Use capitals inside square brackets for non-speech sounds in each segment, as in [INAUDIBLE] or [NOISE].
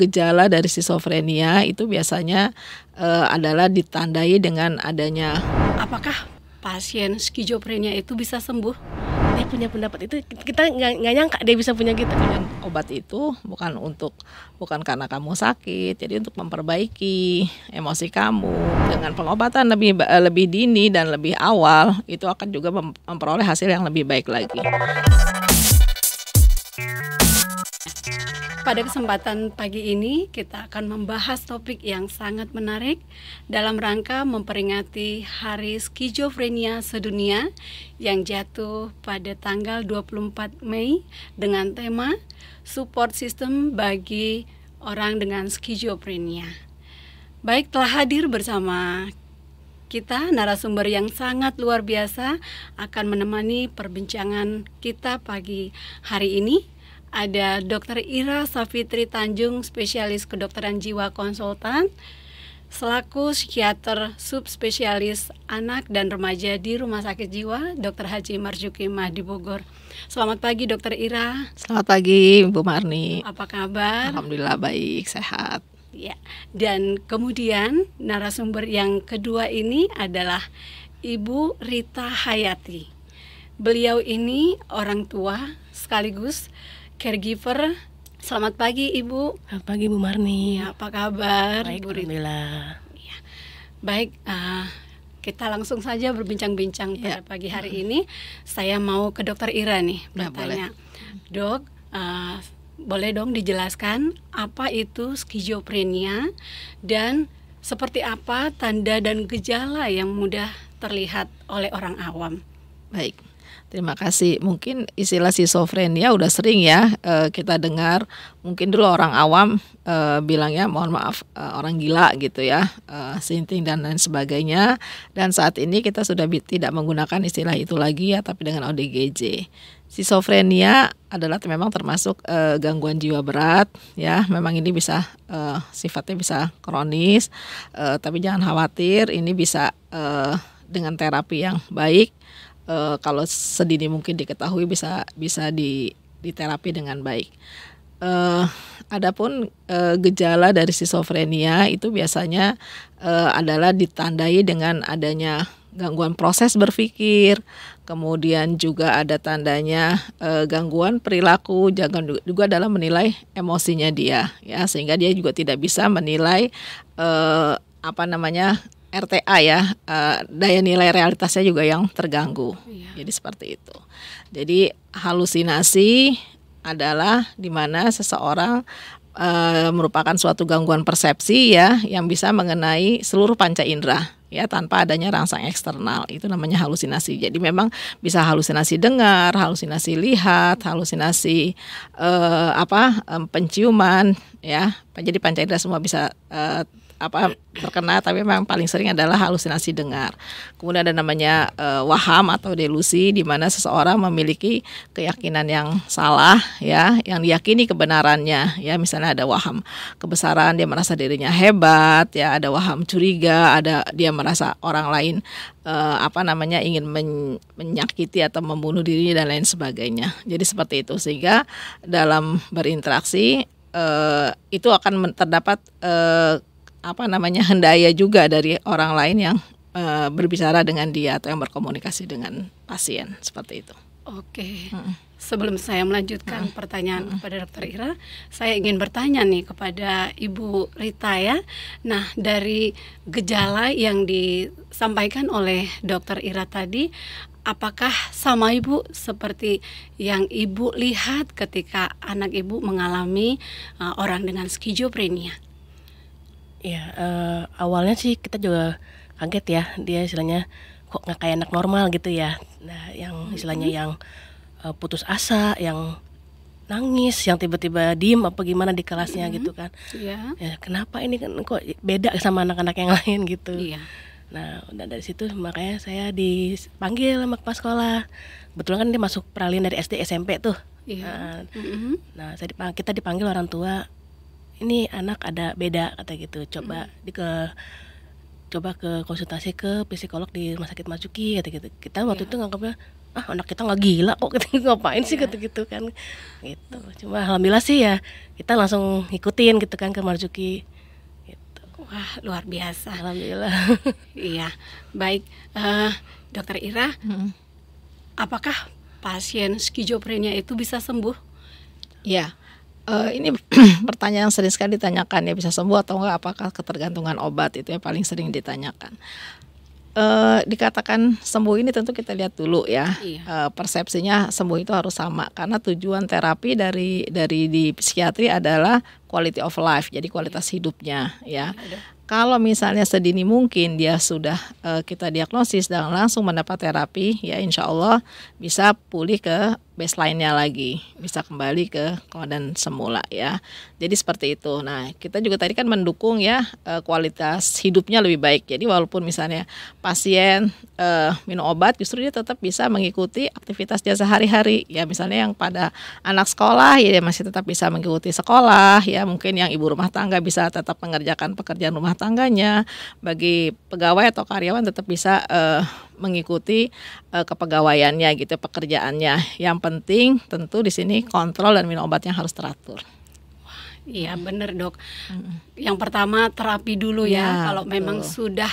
Gejala dari skizofrenia itu biasanya e, adalah ditandai dengan adanya apakah pasien skizofrenia itu bisa sembuh? Dia punya pendapat itu kita nggak nyangka dia bisa punya gitu. Dan obat itu bukan untuk bukan karena kamu sakit, jadi untuk memperbaiki emosi kamu dengan pengobatan lebih eh, lebih dini dan lebih awal itu akan juga memperoleh hasil yang lebih baik lagi. Pada kesempatan pagi ini kita akan membahas topik yang sangat menarik dalam rangka memperingati Hari Skizofrenia Sedunia yang jatuh pada tanggal 24 Mei dengan tema Support System bagi orang dengan skizofrenia. Baik, telah hadir bersama kita narasumber yang sangat luar biasa akan menemani perbincangan kita pagi hari ini ada Dr. Ira Safitri Tanjung, spesialis kedokteran jiwa konsultan, selaku psikiater subspesialis anak dan remaja di Rumah Sakit Jiwa Dr. Haji Marjuki Mahdi Bogor. Selamat pagi Dr. Ira. Selamat pagi Bu Marni. Apa kabar? Alhamdulillah baik, sehat. Ya. Dan kemudian narasumber yang kedua ini adalah Ibu Rita Hayati. Beliau ini orang tua sekaligus caregiver. Selamat pagi Ibu. Selamat pagi Bu Marni. Iya, apa kabar? Baik, Bu Alhamdulillah. Ya. Baik, uh, kita langsung saja berbincang-bincang ya. pada pagi hari ini. Saya mau ke Dokter Ira nih nah, bertanya, ya, dok, uh, boleh dong dijelaskan apa itu skizofrenia dan seperti apa tanda dan gejala yang mudah terlihat oleh orang awam? Baik. Terima kasih. Mungkin istilah schizofrenia udah sering ya eh, kita dengar. Mungkin dulu orang awam eh, bilang ya mohon maaf eh, orang gila gitu ya, sinting dan lain sebagainya. Dan saat ini kita sudah tidak menggunakan istilah itu lagi ya, tapi dengan ODGJ. Sisofrenia adalah memang termasuk e, gangguan jiwa berat ya. Memang ini bisa e, sifatnya bisa kronis, e, tapi jangan khawatir ini bisa e, dengan terapi yang baik uh, kalau sedini mungkin diketahui bisa bisa di diterapi dengan baik. Uh, adapun uh, gejala dari skizofrenia itu biasanya uh, adalah ditandai dengan adanya gangguan proses berpikir, kemudian juga ada tandanya e, gangguan perilaku, jangan juga dalam menilai emosinya dia, ya sehingga dia juga tidak bisa menilai e, apa namanya RTA ya uh, daya nilai realitasnya juga yang terganggu. Iya. Jadi seperti itu. Jadi halusinasi adalah di mana seseorang e, merupakan suatu gangguan persepsi ya yang bisa mengenai seluruh panca indera ya tanpa adanya rangsang eksternal itu namanya halusinasi jadi memang bisa halusinasi dengar halusinasi lihat halusinasi eh, apa e, penciuman ya jadi panca indera semua bisa eh, apa terkena tapi memang paling sering adalah halusinasi dengar. Kemudian ada namanya e, waham atau delusi di mana seseorang memiliki keyakinan yang salah ya, yang diyakini kebenarannya ya. Misalnya ada waham kebesaran dia merasa dirinya hebat ya, ada waham curiga, ada dia merasa orang lain e, apa namanya ingin men menyakiti atau membunuh dirinya dan lain sebagainya. Jadi seperti itu sehingga dalam berinteraksi uh, itu akan terdapat uh, apa namanya hendaya juga dari orang lain yang e, berbicara dengan dia atau yang berkomunikasi dengan pasien seperti itu. Oke. Hmm. Sebelum saya melanjutkan hmm. pertanyaan hmm. kepada Dokter Ira, saya ingin bertanya nih kepada Ibu Rita ya. Nah, dari gejala yang disampaikan oleh Dokter Ira tadi, apakah sama ibu seperti yang ibu lihat ketika anak ibu mengalami uh, orang dengan skizofrenia? Iya, uh, awalnya sih kita juga kaget ya, dia istilahnya kok nggak kayak anak normal gitu ya. Nah, yang istilahnya yang, uh, putus asa, yang nangis, yang tiba-tiba diem apa gimana di kelasnya -hmm. gitu kan. iya. Ya, "Kenapa ini kan kok beda sama anak-anak yang [LAUGHS] lain?" gitu. Iya. Nah, udah dari situ makanya saya dipanggil sama kepala sekolah. betul kan dia masuk peralihan dari SD, SMP tuh, Iya, mm -hmm. Nah, saya kita dipanggil orang tua ini anak ada beda kata gitu coba hmm. di ke coba ke konsultasi ke psikolog di rumah sakit Marzuki kata gitu kita waktu yeah. itu nganggapnya ah anak kita nggak gila kok [LAUGHS] kita gitu. ngapain sih yeah. gitu gitu kan gitu cuma alhamdulillah sih ya kita langsung ngikutin gitu kan ke Marzuki gitu. wah luar biasa alhamdulillah [LAUGHS] iya baik uh, dokter Ira hmm. apakah pasien skizofrenia itu bisa sembuh ya uh, ini [CLEARS THROAT] pertanyaan yang sering sekali ditanyakan ya bisa sembuh atau enggak apakah ketergantungan obat itu yang paling sering ditanyakan. Uh, dikatakan sembuh ini tentu kita lihat dulu ya iya. uh, persepsinya sembuh itu harus sama karena tujuan terapi dari dari di psikiatri adalah quality of life jadi kualitas iya. hidupnya ya. Iya, kalau misalnya sedini mungkin dia sudah uh, kita diagnosis dan langsung mendapat terapi ya insya Allah bisa pulih ke baseline-nya lagi bisa kembali ke kodan semula ya. Jadi seperti itu. Nah, kita juga tadi kan mendukung ya eh, kualitas hidupnya lebih baik. Jadi walaupun misalnya pasien eh, minum obat justru dia tetap bisa mengikuti aktivitas dia sehari-hari. Ya misalnya yang pada anak sekolah ya dia masih tetap bisa mengikuti sekolah ya. Mungkin yang ibu rumah tangga bisa tetap mengerjakan pekerjaan rumah tangganya. Bagi pegawai atau karyawan tetap bisa eh, mengikuti uh, kepegawaiannya gitu pekerjaannya. Yang penting tentu di sini kontrol dan minum obatnya harus teratur. Wah, iya benar dok. Yang pertama terapi dulu ya. ya kalau betul. memang sudah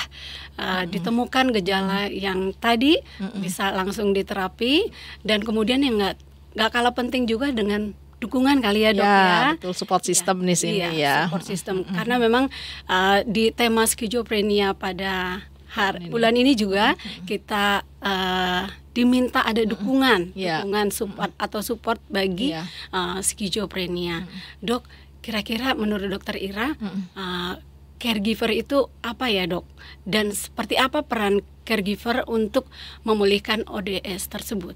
uh, ditemukan gejala yang tadi hmm. bisa langsung diterapi dan kemudian yang nggak nggak kalah penting juga dengan dukungan kali ya dok ya, ya. betul support iya, system ya, di sini iya, ya support system karena memang uh, di tema skizofrenia pada hari bulan ini juga kita uh, diminta ada dukungan, yeah. dukungan support atau support bagi yeah. Iya. uh, skizofrenia. Dok, kira-kira menurut dokter Ira uh, caregiver itu apa ya dok? Dan seperti apa peran caregiver untuk memulihkan ODS tersebut?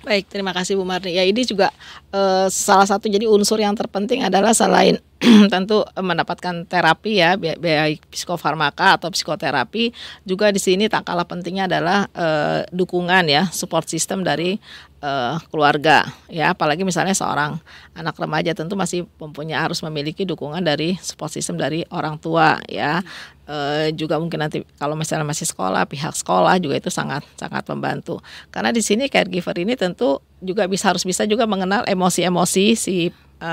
Baik, terima kasih Bu Marni. Ya ini juga e, salah satu jadi unsur yang terpenting adalah selain [CLEARS THROAT] tentu eh, mendapatkan terapi ya baik psikofarmaka atau psikoterapi juga di sini tak kalah pentingnya adalah e, dukungan ya support system dari e, keluarga ya apalagi misalnya seorang anak remaja tentu masih mempunyai harus memiliki dukungan dari support system dari orang tua ya e, juga mungkin nanti kalau misalnya masih sekolah pihak sekolah juga itu sangat sangat membantu karena di sini caregiver ini tentu juga bisa harus bisa juga mengenal emosi-emosi si e,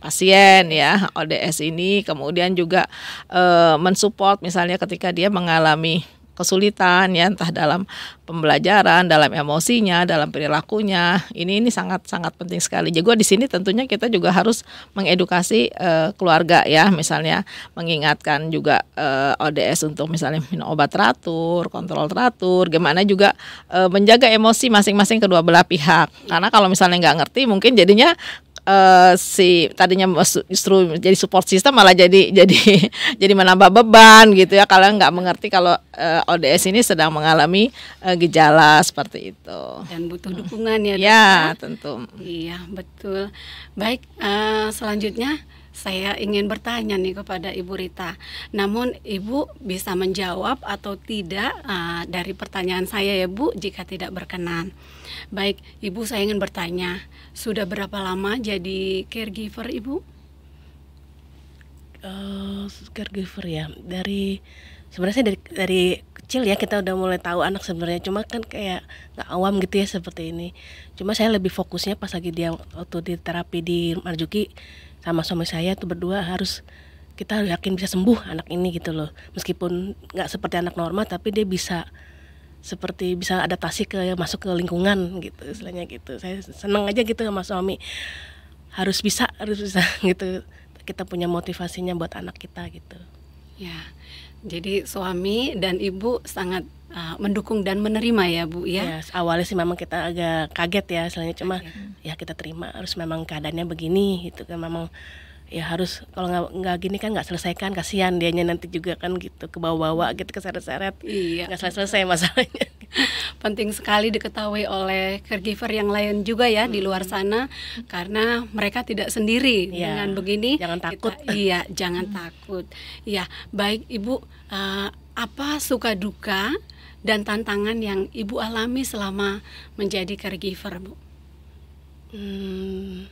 pasien ya ODS ini kemudian juga e, mensupport misalnya ketika dia mengalami kesulitan ya entah dalam pembelajaran, dalam emosinya, dalam perilakunya. Ini ini sangat sangat penting sekali. Jadi gua di sini tentunya kita juga harus mengedukasi uh, keluarga ya, misalnya mengingatkan juga uh, eh, ODS untuk misalnya minum obat teratur, kontrol teratur, gimana juga uh, menjaga emosi masing-masing kedua belah pihak. Karena kalau misalnya nggak ngerti mungkin jadinya uh, si tadinya justru jadi support system malah jadi jadi [LAUGHS] jadi menambah beban gitu ya kalau nggak mengerti kalau uh, eh, ODS ini sedang mengalami uh, gejala seperti itu dan butuh dukungan ya ya ya tentu iya betul baik uh, selanjutnya saya ingin bertanya nih kepada Ibu Rita. Namun Ibu bisa menjawab atau tidak uh, dari pertanyaan saya ya Bu jika tidak berkenan. Baik, Ibu saya ingin bertanya, sudah berapa lama jadi caregiver Ibu? Uh, caregiver ya dari sebenarnya dari dari kecil ya kita udah mulai tahu anak sebenarnya cuma kan kayak nggak awam gitu ya seperti ini cuma saya lebih fokusnya pas lagi dia waktu di terapi di Marjuki sama suami saya tuh berdua harus kita yakin bisa sembuh anak ini gitu loh meskipun nggak seperti anak normal tapi dia bisa seperti bisa adaptasi ke masuk ke lingkungan gitu istilahnya gitu saya seneng aja gitu sama suami harus bisa harus bisa [LAUGHS] gitu kita punya motivasinya buat anak kita gitu ya jadi suami dan ibu sangat Uh, mendukung dan menerima ya Bu ya. Yes, awalnya sih memang kita agak kaget ya, soalnya cuma okay. ya kita terima harus memang keadaannya begini gitu kan memang ya harus kalau nggak nggak gini kan nggak selesaikan kasihan dianya nanti juga kan gitu ke bawah-bawa gitu ke seret-seret iya. nggak selesai-selesai masalahnya [LAUGHS] penting sekali diketahui oleh caregiver yang lain juga ya hmm. di luar sana karena mereka tidak sendiri ya. dengan begini jangan takut kita, [LAUGHS] iya jangan hmm. takut ya baik ibu uh, apa suka duka dan tantangan yang ibu alami selama menjadi caregiver bu hmm,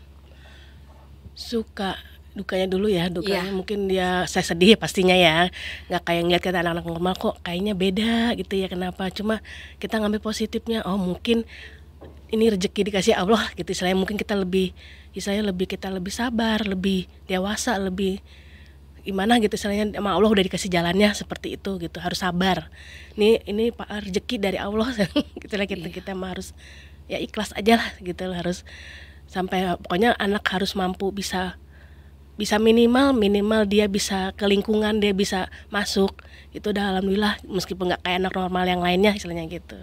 suka dukanya dulu ya dukanya yeah. mungkin dia saya sedih ya pastinya ya nggak kayak ngeliat kata anak-anak normal kok kayaknya beda gitu ya kenapa cuma kita ngambil positifnya oh mungkin ini rezeki dikasih Allah gitu selain mungkin kita lebih misalnya lebih kita lebih sabar lebih dewasa lebih gimana gitu misalnya emang Allah udah dikasih jalannya seperti itu gitu harus sabar ini ini pak rezeki dari Allah [LAUGHS] gitu lah kita yeah. kita harus ya ikhlas aja lah gitu harus sampai pokoknya anak harus mampu bisa bisa minimal minimal dia bisa ke lingkungan dia bisa masuk itu udah alhamdulillah meskipun nggak kayak anak normal yang lainnya istilahnya gitu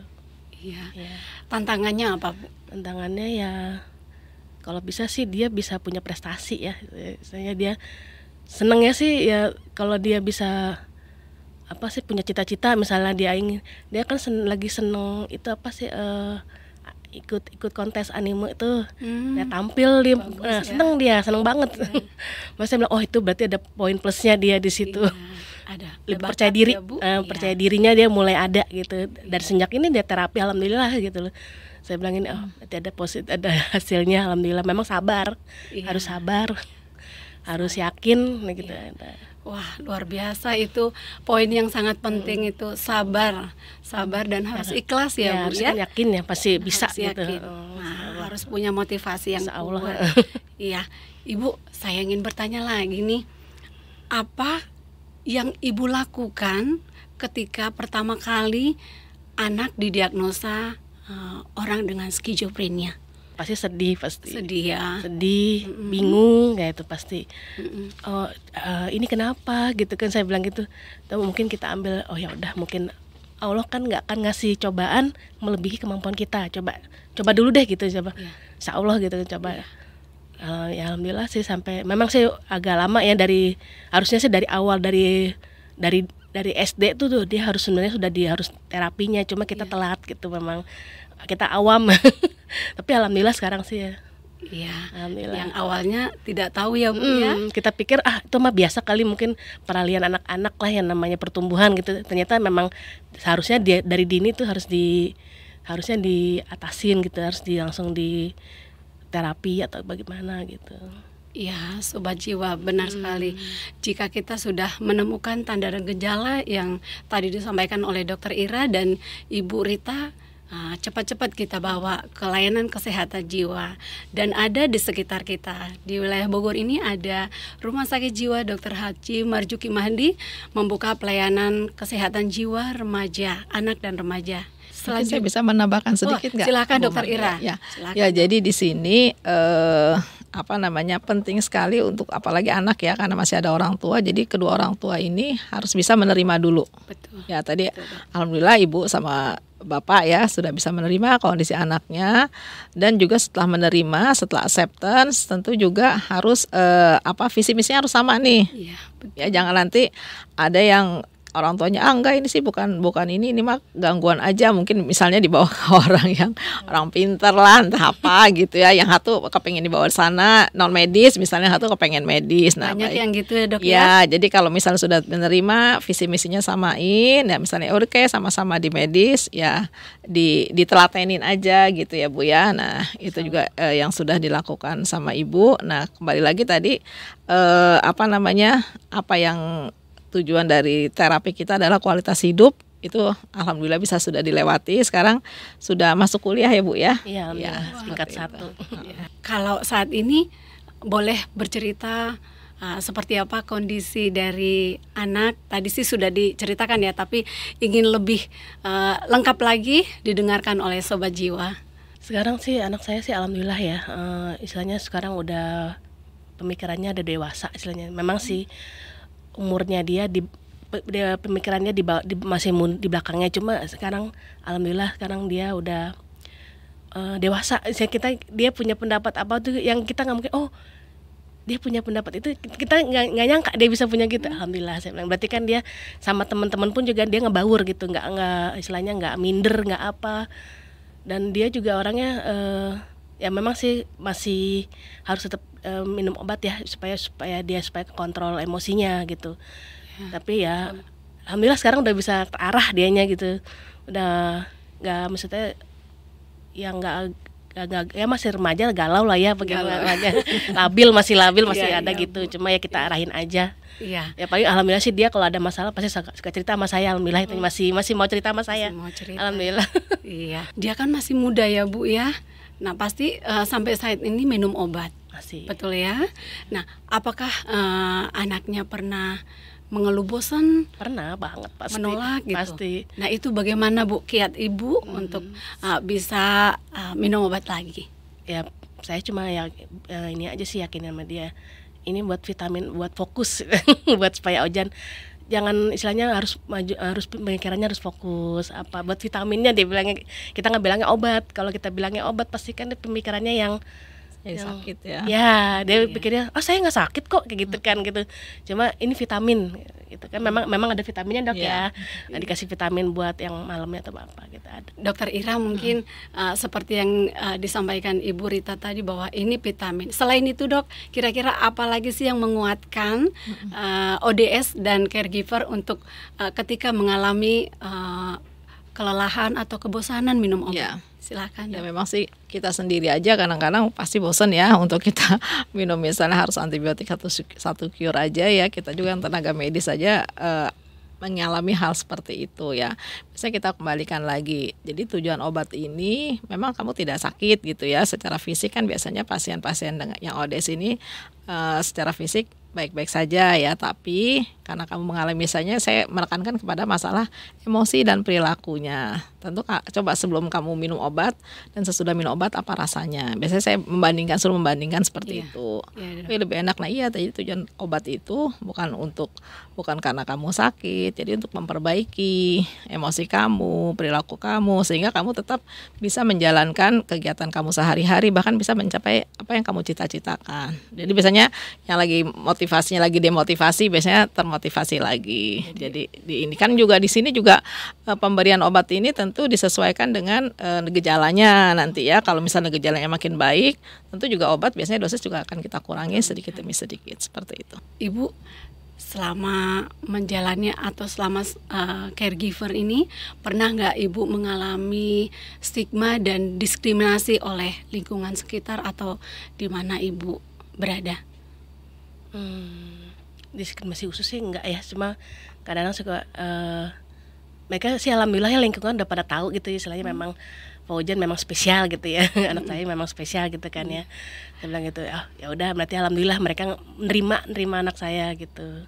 iya ya. tantangannya apa bu tantangannya ya kalau bisa sih dia bisa punya prestasi ya saya dia senengnya sih ya kalau dia bisa apa sih punya cita-cita misalnya dia ingin dia kan sen, lagi seneng itu apa sih uh, ikut-ikut kontes anime tuh, hmm. tampil dia Bagus, nah, ya? seneng dia seneng banget iya, iya. hmm. [LAUGHS] mas bilang oh itu berarti ada poin plusnya dia di situ iya, ada lebih percaya diri ya, Uh, iya. percaya dirinya dia mulai ada gitu dari iya. sejak ini dia terapi alhamdulillah gitu loh saya bilang ini oh hmm. berarti ada posit, ada [LAUGHS] hasilnya alhamdulillah memang sabar iya. harus sabar harus yakin gitu iya. Wah, luar biasa itu poin yang sangat penting hmm. itu sabar, sabar dan harus ikhlas ya, ya Bu ya. yakin ya pasti bisa harus gitu. Yakin. Oh, nah, harus punya motivasi yang Allah. [LAUGHS] Iya. Ibu, saya ingin bertanya lagi nih. Apa yang Ibu lakukan ketika pertama kali anak didiagnosa uh, orang dengan skizofrenia? pasti sedih pasti sedih ya sedih mm -mm. bingung kayak itu pasti mm -mm. oh uh, ini kenapa gitu kan saya bilang gitu tapi mungkin kita ambil oh ya udah mungkin Allah kan nggak akan ngasih cobaan melebihi kemampuan kita coba coba dulu deh gitu coba yeah. Insya Allah gitu kan, coba yeah. Iya. uh, ya alhamdulillah sih sampai memang saya agak lama ya dari harusnya sih dari awal dari dari dari SD tuh tuh dia harus sebenarnya sudah dia harus terapinya cuma kita yeah. telat gitu memang kita awam [LAUGHS] tapi alhamdulillah sekarang sih ya Iya, yang awalnya tidak tahu ya, Bu hmm, ya. Kita pikir ah itu mah biasa kali mungkin peralihan anak-anak lah yang namanya pertumbuhan gitu. Ternyata memang seharusnya dia, dari dini tuh harus di harusnya diatasin gitu, harus di langsung di terapi atau bagaimana gitu. Ya, sobat jiwa, benar hmm. sekali. Jika kita sudah menemukan tanda dan gejala yang tadi disampaikan oleh Dokter Ira dan Ibu Rita, Ah, cepat-cepat kita bawa ke layanan kesehatan jiwa dan ada di sekitar kita di wilayah Bogor ini ada Rumah Sakit Jiwa Dr. Haji Marjuki Mahdi membuka pelayanan kesehatan jiwa remaja anak dan remaja Mungkin saya bisa menambahkan sedikit nggak? silakan Bu Dokter Ira. Ya, silakan. ya jadi di sini uh apa namanya penting sekali untuk apalagi anak ya karena masih ada orang tua jadi kedua orang tua ini harus bisa menerima dulu. Betul. Ya tadi betul. alhamdulillah ibu sama bapak ya sudah bisa menerima kondisi anaknya dan juga setelah menerima setelah acceptance tentu juga harus eh, apa visi misinya harus sama nih ya, ya jangan nanti ada yang orang tuanya ah enggak ini sih bukan bukan ini ini mah gangguan aja mungkin misalnya dibawa ke [LAUGHS] orang yang orang pinter lah entah apa gitu ya yang satu kepengen dibawa sana non medis misalnya satu kepengen medis nah banyak yang gitu ya dok ya, ya jadi kalau misalnya sudah menerima visi misinya samain ya misalnya ya oke okay, sama-sama di medis ya di ditelatenin aja gitu ya bu ya nah itu sama. juga eh, yang sudah dilakukan sama ibu nah kembali lagi tadi eh, apa namanya apa yang tujuan dari terapi kita adalah kualitas hidup itu alhamdulillah bisa sudah dilewati sekarang sudah masuk kuliah ya bu ya iya ya, tingkat satu iya. Iya. kalau saat ini boleh bercerita uh, seperti apa kondisi dari anak tadi sih sudah diceritakan ya tapi ingin lebih uh, lengkap lagi didengarkan oleh sobat jiwa sekarang sih anak saya sih alhamdulillah ya uh, istilahnya sekarang udah pemikirannya ada dewasa istilahnya memang hmm. sih umurnya dia di dia pemikirannya di, di masih mun, di belakangnya cuma sekarang alhamdulillah sekarang dia udah uh, dewasa saya kita dia punya pendapat apa tuh yang kita nggak mungkin oh dia punya pendapat itu kita nggak nyangka dia bisa punya gitu hmm. alhamdulillah saya bilang berarti kan dia sama teman-teman pun juga dia ngebaur gitu nggak nggak istilahnya nggak minder nggak apa dan dia juga orangnya uh, ya memang sih masih harus tetap uh, eh, minum obat ya supaya supaya dia supaya kontrol emosinya gitu ya. tapi ya alhamdulillah sekarang udah bisa terarah dianya gitu udah nggak maksudnya yang nggak Gak, ya masih remaja galau lah ya bagaimana [LAUGHS] aja labil masih labil masih ya, ada ya, gitu cuma ya kita iya. arahin aja Iya. ya paling alhamdulillah sih dia kalau ada masalah pasti suka, suka cerita sama saya alhamdulillah itu oh. masih masih mau cerita sama saya mau cerita. alhamdulillah [LAUGHS] iya dia kan masih muda ya bu ya Nah, pasti uh, sampai saat ini minum obat. Masih. Betul ya. Nah, apakah uh, anaknya pernah mengeluh bosan? Pernah banget pasti. Menolak gitu. Pasti. Nah, itu bagaimana Bu kiat Ibu hmm. untuk uh, bisa uh, minum obat lagi? Ya, saya cuma ya ini aja sih yakin sama dia. Ini buat vitamin, buat fokus, [LAUGHS] buat supaya Ojan jangan istilahnya harus maju harus pemikirannya harus fokus apa buat vitaminnya dia bilangnya kita nggak bilangnya obat kalau kita bilangnya obat pasti kan pemikirannya yang yang sakit ya ya dia iya. pikirnya oh saya nggak sakit kok kayak gitu hmm. kan gitu cuma ini vitamin gitu kan memang memang ada vitaminnya dok yeah. ya nah, dikasih vitamin buat yang malamnya atau apa gitu dokter Ira mungkin hmm. uh, seperti yang uh, disampaikan Ibu Rita tadi bahwa ini vitamin selain itu dok kira-kira apa lagi sih yang menguatkan uh, hmm. eh, ODS dan caregiver untuk uh, ketika mengalami uh, kelelahan atau kebosanan minum obat. Ya. Silahkan. Ya, ya memang sih kita sendiri aja kadang-kadang pasti bosan ya [LAUGHS] untuk kita minum misalnya harus antibiotik satu satu cure aja ya. Kita juga yang tenaga medis saja uh, eh, mengalami hal seperti itu ya. Bisa kita kembalikan lagi. Jadi tujuan obat ini memang kamu tidak sakit gitu ya. Secara fisik kan biasanya pasien-pasien dengan yang ODS ini uh, secara fisik baik-baik saja ya, tapi karena kamu mengalami misalnya saya menekankan kepada masalah emosi dan perilakunya. Tentu coba sebelum kamu minum obat dan sesudah minum obat apa rasanya. Biasanya saya membandingkan suruh membandingkan seperti yeah. itu. Yeah, yeah. lebih enak nah iya tadi tujuan obat itu bukan untuk bukan karena kamu sakit, jadi untuk memperbaiki emosi kamu, perilaku kamu sehingga kamu tetap bisa menjalankan kegiatan kamu sehari-hari bahkan bisa mencapai apa yang kamu cita-citakan. Jadi biasanya yang lagi motivasinya lagi demotivasi biasanya termotivasi lagi. Iya, Jadi, di ini kan juga di sini juga eh, pemberian obat ini tentu disesuaikan dengan uh, gejalanya nanti ya. Kalau misalnya gejalanya makin baik, tentu juga obat biasanya dosis juga akan kita kurangi iya. sedikit demi sedikit seperti itu. Ibu selama menjalannya atau selama uh, caregiver ini pernah nggak ibu mengalami stigma dan diskriminasi oleh lingkungan sekitar atau di mana ibu berada? Hmm, diskriminasi khusus sih enggak ya, cuma kadang-kadang suka uh, mereka sih alhamdulillah ya lingkungan udah pada tahu gitu ya, istilahnya hmm. memang Fauzan memang spesial gitu ya [LAUGHS] anak hmm. saya memang spesial gitu kan ya saya hmm. bilang gitu oh, ya udah berarti alhamdulillah mereka nerima nerima anak saya gitu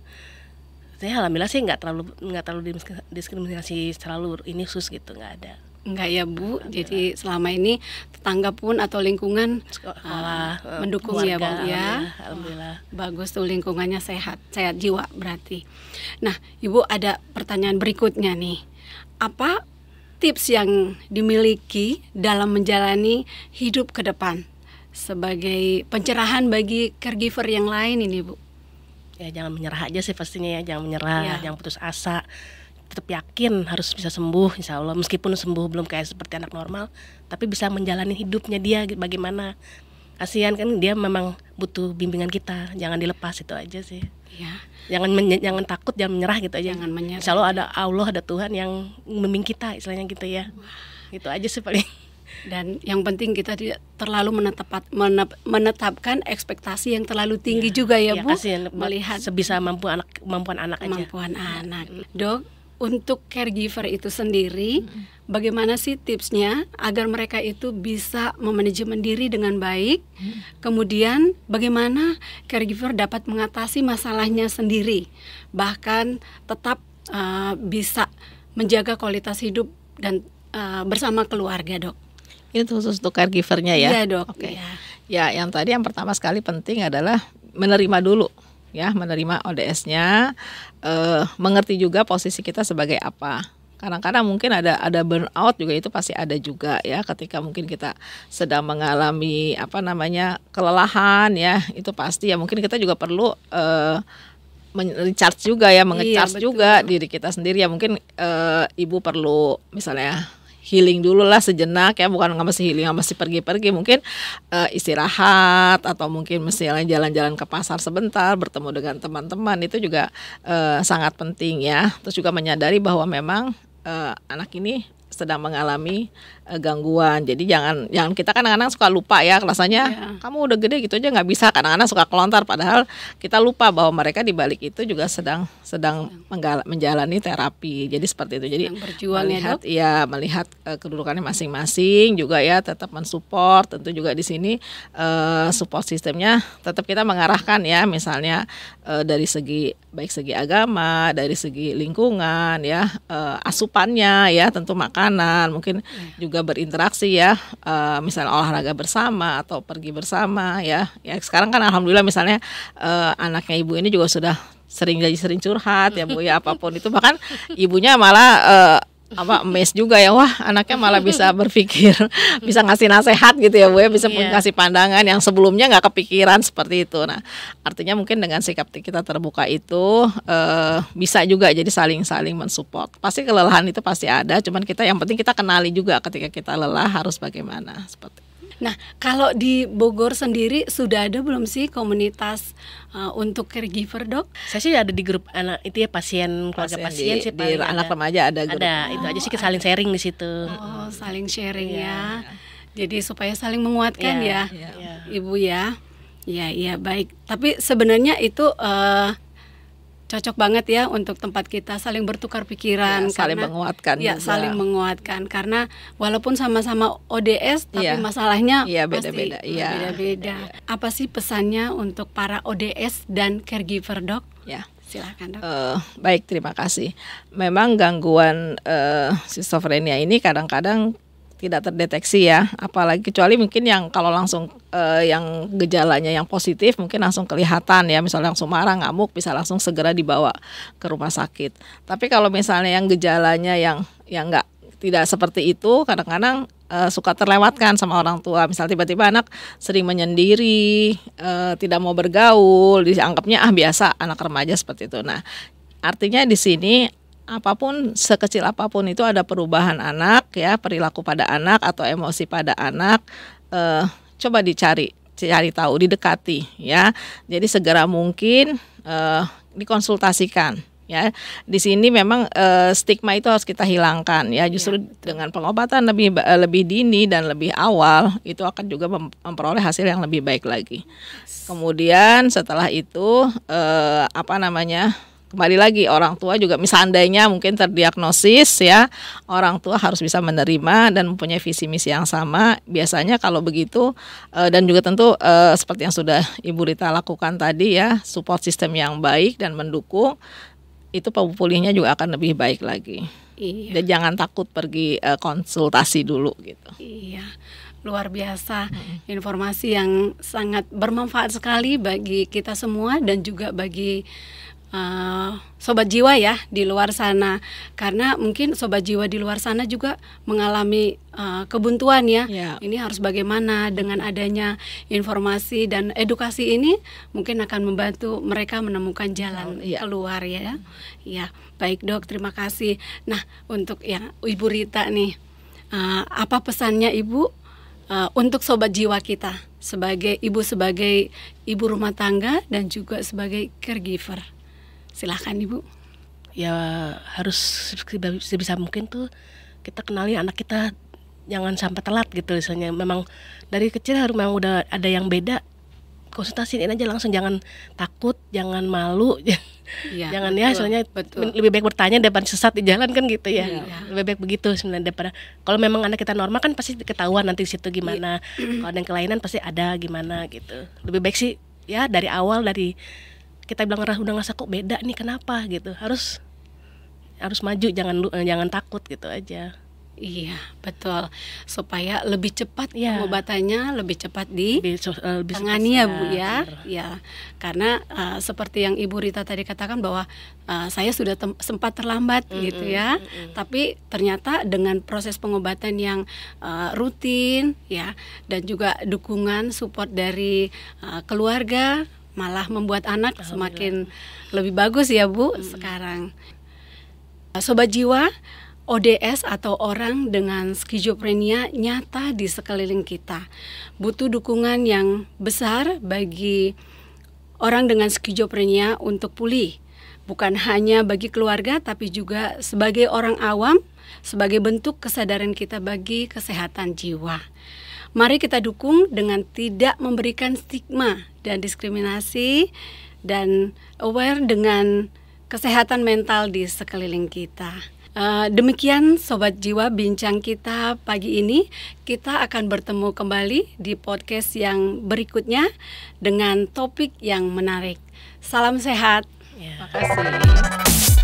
saya alhamdulillah sih nggak terlalu nggak terlalu diskriminasi terlalu ini khusus gitu nggak ada Enggak ya Bu, jadi selama ini tetangga pun atau lingkungan sekolah uh, mendukung ya Bu ya. Alhamdulillah, alhamdulillah. Bagus tuh lingkungannya sehat, sehat jiwa berarti. Nah, Ibu ada pertanyaan berikutnya nih. Apa tips yang dimiliki dalam menjalani hidup ke depan sebagai pencerahan bagi caregiver yang lain ini Bu? Ya jangan menyerah aja sih pastinya ya, jangan menyerah, ya. jangan putus asa tetap yakin harus bisa sembuh insya Allah meskipun sembuh belum kayak seperti anak normal tapi bisa menjalani hidupnya dia bagaimana kasihan kan dia memang butuh bimbingan kita jangan dilepas itu aja sih ya. jangan menye- jangan takut jangan menyerah gitu aja jangan menyerah insya Allah ada Allah ada Tuhan yang membimbing kita istilahnya gitu ya Wah. itu aja sih paling dan yang penting kita tidak terlalu menetap, menep, menetapkan ekspektasi yang terlalu tinggi ya, juga ya, ya Bu kasihan, melihat sebisa mampu anak kemampuan anak kemampuan aja. anak dok untuk caregiver itu sendiri, hmm. bagaimana sih tipsnya agar mereka itu bisa memanajemen diri dengan baik? Hmm. Kemudian bagaimana caregiver dapat mengatasi masalahnya sendiri, bahkan tetap uh, bisa menjaga kualitas hidup dan uh, bersama keluarga, dok. Ini khusus untuk caregivernya ya? Iya dok. Oke. Okay. Ya. ya, yang tadi yang pertama sekali penting adalah menerima dulu ya menerima ODS-nya eh, mengerti juga posisi kita sebagai apa kadang-kadang mungkin ada ada burnout juga itu pasti ada juga ya ketika mungkin kita sedang mengalami apa namanya kelelahan ya itu pasti ya mungkin kita juga perlu eh, recharge juga ya, iya, mengecharge iya, juga diri kita sendiri ya mungkin e, ibu perlu misalnya healing dulu lah sejenak ya bukan nggak mesti healing nggak mesti pergi-pergi mungkin uh, istirahat atau mungkin misalnya jalan-jalan ke pasar sebentar bertemu dengan teman-teman itu juga uh, sangat penting ya terus juga menyadari bahwa memang uh, anak ini sedang mengalami Eh, gangguan. Jadi jangan yang kita kan kadang-kadang suka lupa ya rasanya Ya. kamu udah gede gitu aja nggak bisa kadang-kadang suka kelontar padahal kita lupa bahwa mereka di balik itu juga sedang sedang yeah. menjalani terapi. Jadi seperti itu. Jadi berjuang melihat ya, ya melihat uh, kedudukannya masing-masing juga ya tetap mensupport tentu juga di sini uh, support sistemnya tetap kita mengarahkan ya misalnya uh, dari segi baik segi agama, dari segi lingkungan ya uh, asupannya ya tentu makanan mungkin ya. juga juga berinteraksi ya, uh, misalnya olahraga bersama atau pergi bersama ya. Ya sekarang kan alhamdulillah misalnya uh, anaknya ibu ini juga sudah sering jadi sering curhat ya bu ya [LAUGHS] apapun itu bahkan ibunya malah uh, apa emes juga ya wah anaknya malah bisa [LAUGHS] berpikir bisa ngasih nasehat gitu ya bu ya bisa yeah. ngasih pandangan yang sebelumnya nggak kepikiran seperti itu nah artinya mungkin dengan sikap kita terbuka itu eh, bisa juga jadi saling saling mensupport pasti kelelahan itu pasti ada cuman kita yang penting kita kenali juga ketika kita lelah harus bagaimana seperti Nah, kalau di Bogor sendiri sudah ada belum sih komunitas uh, untuk caregiver, Dok? Saya sih ada di grup anak itu ya pasien keluarga pasien, pasien di, sih di anak remaja ada grup. Ada, oh, itu aja sih saling sharing di situ. Oh, saling sharing ya. ya. Jadi supaya saling menguatkan iya, ya, ya, ya. Ibu ya. Ya, ya baik. Tapi sebenarnya itu uh, cocok banget ya untuk tempat kita saling bertukar pikiran ya, saling karena, menguatkan ya, ya. saling menguatkan karena walaupun sama-sama ODS tapi ya. masalahnya ya, beda -beda. pasti ya. beda-beda iya. nah, iya. apa sih pesannya untuk para ODS dan caregiver dok ya silakan dok uh, baik terima kasih memang gangguan uh, schizophrenia ini kadang-kadang tidak terdeteksi ya apalagi kecuali mungkin yang kalau langsung eh, yang gejalanya yang positif mungkin langsung kelihatan ya misalnya langsung marah ngamuk bisa langsung segera dibawa ke rumah sakit tapi kalau misalnya yang gejalanya yang yang enggak tidak seperti itu kadang-kadang uh, suka terlewatkan sama orang tua. Misal tiba-tiba anak sering menyendiri, uh, tidak mau bergaul, dianggapnya ah biasa anak remaja seperti itu. Nah, artinya di sini apapun sekecil apapun itu ada perubahan anak ya perilaku pada anak atau emosi pada anak eh, coba dicari cari tahu didekati ya jadi segera mungkin eh, dikonsultasikan ya di sini memang eh, stigma itu harus kita hilangkan ya justru ya, dengan pengobatan lebih eh, lebih dini dan lebih awal itu akan juga memperoleh hasil yang lebih baik lagi kemudian setelah itu eh, apa namanya kembali lagi orang tua juga misalnya mungkin terdiagnosis ya orang tua harus bisa menerima dan mempunyai visi misi yang sama biasanya kalau begitu eh, dan juga tentu eh, seperti yang sudah Ibu Rita lakukan tadi ya support sistem yang baik dan mendukung itu pulihnya juga akan lebih baik lagi. Iya. Dan jangan takut pergi eh, konsultasi dulu gitu. Iya. Luar biasa informasi yang sangat bermanfaat sekali bagi kita semua dan juga bagi uh, sobat jiwa ya di luar sana karena mungkin sobat jiwa di luar sana juga mengalami uh, kebuntuan ya yeah. ini harus bagaimana dengan adanya informasi dan edukasi ini mungkin akan membantu mereka menemukan jalan oh, yeah. keluar ya mm. ya baik dok terima kasih nah untuk yang ibu Rita nih uh, apa pesannya ibu uh, untuk sobat jiwa kita sebagai ibu sebagai ibu rumah tangga dan juga sebagai caregiver silahkan ibu ya harus sebisa mungkin tuh kita kenali anak kita jangan sampai telat gitu misalnya memang dari kecil harus memang udah ada yang beda konsultasiin aja langsung jangan takut jangan malu [LAUGHS] iya, ya, jangan betul, ya soalnya betul. lebih baik bertanya daripada sesat di jalan kan gitu ya, ya. lebih baik begitu sebenarnya daripada kalau memang anak kita normal kan pasti ketahuan nanti situ gimana ya. kalau ada yang kelainan pasti ada gimana gitu lebih baik sih ya dari awal dari kita bilang udah ngerasa kok beda nih kenapa gitu harus harus maju jangan eh, jangan takut gitu aja Iya, betul. Supaya lebih cepat ya. pengobatannya, lebih cepat di lebih, eh, lebih ya, Bu ya. Ya. Karena uh, seperti yang Ibu Rita tadi katakan bahwa uh, saya sudah sempat terlambat mm -hmm. gitu ya. Mm -hmm. Tapi ternyata dengan proses pengobatan yang uh, rutin ya dan juga dukungan support dari uh, keluarga malah membuat anak semakin lebih bagus ya Bu hmm. sekarang. Sobat jiwa, ODS atau orang dengan skizofrenia nyata di sekeliling kita. Butuh dukungan yang besar bagi orang dengan skizofrenia untuk pulih. Bukan hanya bagi keluarga tapi juga sebagai orang awam sebagai bentuk kesadaran kita bagi kesehatan jiwa. Mari kita dukung dengan tidak memberikan stigma dan diskriminasi dan aware dengan kesehatan mental di sekeliling kita. Uh, demikian sobat jiwa bincang kita pagi ini. Kita akan bertemu kembali di podcast yang berikutnya dengan topik yang menarik. Salam sehat. Yeah. Terima kasih.